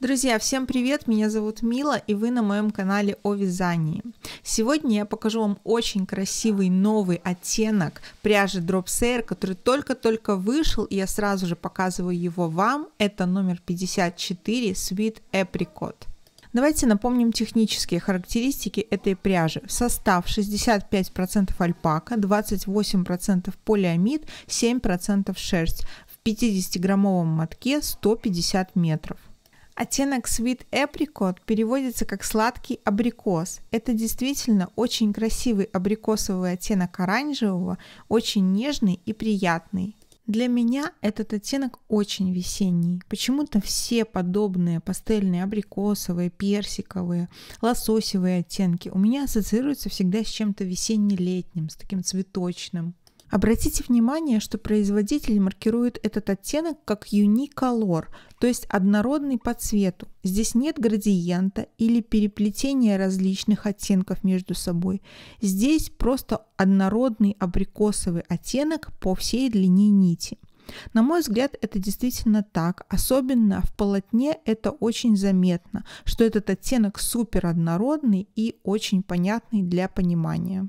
Друзья, всем привет! Меня зовут Мила, и вы на моем канале о вязании. Сегодня я покажу вам очень красивый новый оттенок пряжи Drop Sayer, который только-только вышел, и я сразу же показываю его вам. Это номер 54 Sweet Apricot. Давайте напомним технические характеристики этой пряжи. Состав 65% альпака, 28% полиамид, 7% шерсть. В 50-граммовом мотке 150 метров. Оттенок Sweet Apricot переводится как сладкий абрикос. Это действительно очень красивый абрикосовый оттенок оранжевого, очень нежный и приятный. Для меня этот оттенок очень весенний. Почему-то все подобные пастельные, абрикосовые, персиковые, лососевые оттенки у меня ассоциируются всегда с чем-то весенне-летним, с таким цветочным. Обратите внимание, что производитель маркирует этот оттенок как Unicolor, то есть однородный по цвету. Здесь нет градиента или переплетения различных оттенков между собой. Здесь просто однородный абрикосовый оттенок по всей длине нити. На мой взгляд, это действительно так. Особенно в полотне это очень заметно, что этот оттенок супер однородный и очень понятный для понимания.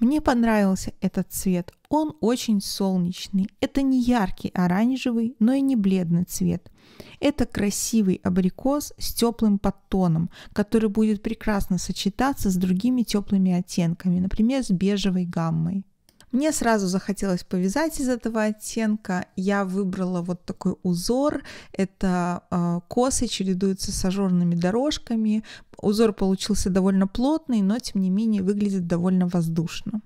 Мне понравился этот цвет. Он очень солнечный. Это не яркий оранжевый, но и не бледный цвет. Это красивый абрикос с теплым подтоном, который будет прекрасно сочетаться с другими теплыми оттенками, например, с бежевой гаммой. Мне сразу захотелось повязать из этого оттенка. Я выбрала вот такой узор. Это э, косы чередуются с ажурными дорожками. Узор получился довольно плотный, но тем не менее выглядит довольно воздушно.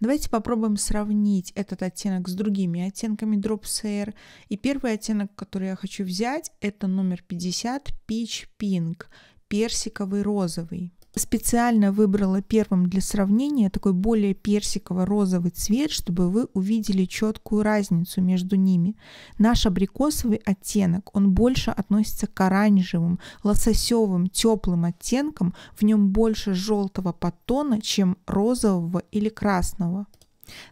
Давайте попробуем сравнить этот оттенок с другими оттенками Drops Air. И первый оттенок, который я хочу взять, это номер 50 Peach Pink, персиковый розовый специально выбрала первым для сравнения такой более персиково-розовый цвет, чтобы вы увидели четкую разницу между ними. Наш абрикосовый оттенок, он больше относится к оранжевым, лососевым, теплым оттенкам, в нем больше желтого подтона, чем розового или красного.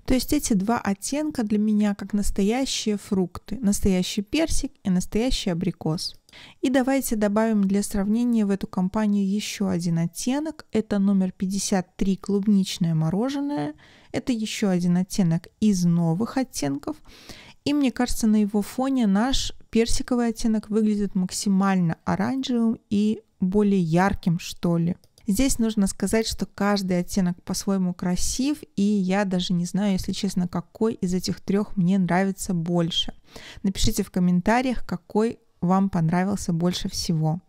То есть эти два оттенка для меня как настоящие фрукты, настоящий персик и настоящий абрикос. И давайте добавим для сравнения в эту компанию еще один оттенок. Это номер 53 клубничное мороженое. Это еще один оттенок из новых оттенков. И мне кажется, на его фоне наш персиковый оттенок выглядит максимально оранжевым и более ярким, что ли. Здесь нужно сказать, что каждый оттенок по-своему красив, и я даже не знаю, если честно, какой из этих трех мне нравится больше. Напишите в комментариях, какой вам понравился больше всего.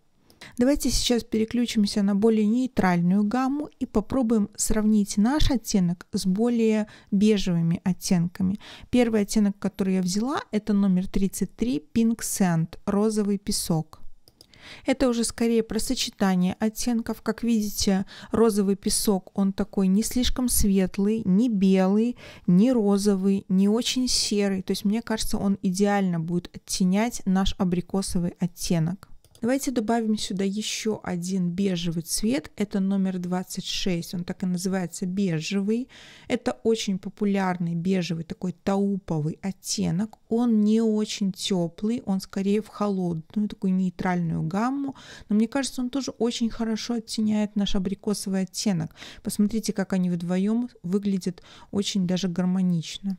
Давайте сейчас переключимся на более нейтральную гамму и попробуем сравнить наш оттенок с более бежевыми оттенками. Первый оттенок, который я взяла, это номер 33 Pink Sand, розовый песок. Это уже скорее про сочетание оттенков. Как видите, розовый песок, он такой не слишком светлый, не белый, не розовый, не очень серый. То есть мне кажется, он идеально будет оттенять наш абрикосовый оттенок. Давайте добавим сюда еще один бежевый цвет. Это номер 26. Он так и называется бежевый. Это очень популярный бежевый такой тауповый оттенок. Он не очень теплый, он скорее в холодную, такую нейтральную гамму. Но мне кажется, он тоже очень хорошо оттеняет наш абрикосовый оттенок. Посмотрите, как они вдвоем выглядят очень даже гармонично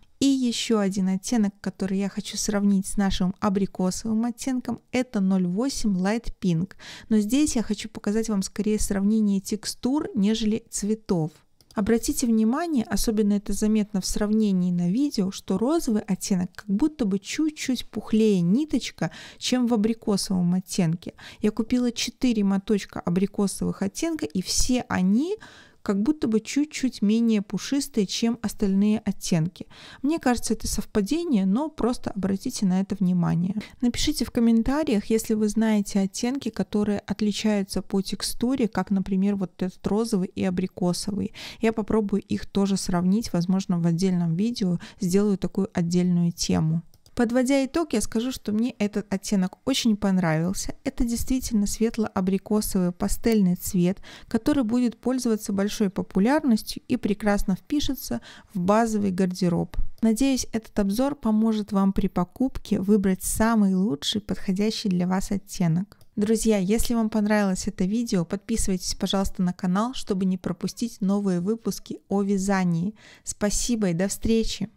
еще один оттенок, который я хочу сравнить с нашим абрикосовым оттенком, это 08 Light Pink. Но здесь я хочу показать вам скорее сравнение текстур, нежели цветов. Обратите внимание, особенно это заметно в сравнении на видео, что розовый оттенок как будто бы чуть-чуть пухлее ниточка, чем в абрикосовом оттенке. Я купила 4 моточка абрикосовых оттенка, и все они как будто бы чуть-чуть менее пушистые, чем остальные оттенки. Мне кажется, это совпадение, но просто обратите на это внимание. Напишите в комментариях, если вы знаете оттенки, которые отличаются по текстуре, как, например, вот этот розовый и абрикосовый. Я попробую их тоже сравнить, возможно, в отдельном видео сделаю такую отдельную тему. Подводя итог, я скажу, что мне этот оттенок очень понравился. Это действительно светло-абрикосовый пастельный цвет, который будет пользоваться большой популярностью и прекрасно впишется в базовый гардероб. Надеюсь, этот обзор поможет вам при покупке выбрать самый лучший подходящий для вас оттенок. Друзья, если вам понравилось это видео, подписывайтесь, пожалуйста, на канал, чтобы не пропустить новые выпуски о вязании. Спасибо и до встречи!